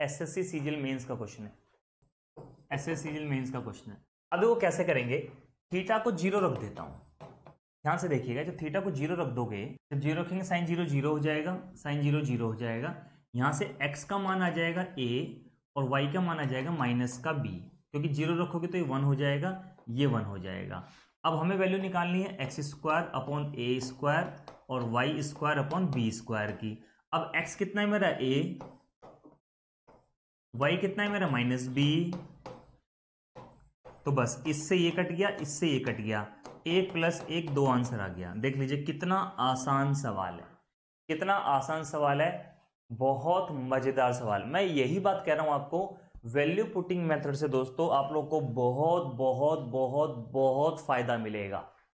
S S C CGL mains का question है S S CGL mains का question है अब वो कैसे करेंगे थीटा को जीरो रख देता हूँ ध्यान से देखिएगा जब थीटा को जीरो रख दोगे जब जीरो रखेंगे साइन जीरो जीरो हो जाएगा साइन जीरो जीरो हो जाएगा यहाँ से एक्स का मान आ जाएगा ए और वाई का मान आ जाएगा माइनस का बी क्योंकि जीरो रखोगे तो ये वन हो जाएगा ये वन हो जाएगा अब हमें वैल्यू निकालनी है x square upon a square और y square upon b square की अब एक्स कितना है मेरा ए वाई कितना है मेरा माइनस बी तो बस इससे ये कट गया इससे ये कट गया एक प्लस एक दो आंसर आ गया देख लीजिए कितना आसान सवाल है कितना आसान सवाल है बहुत मजेदार सवाल मैं यही बात कह रहा हूं आपको वैल्यू पुटिंग मेथड से दोस्तों आप लोग को बहुत बहुत बहुत बहुत फायदा मिलेगा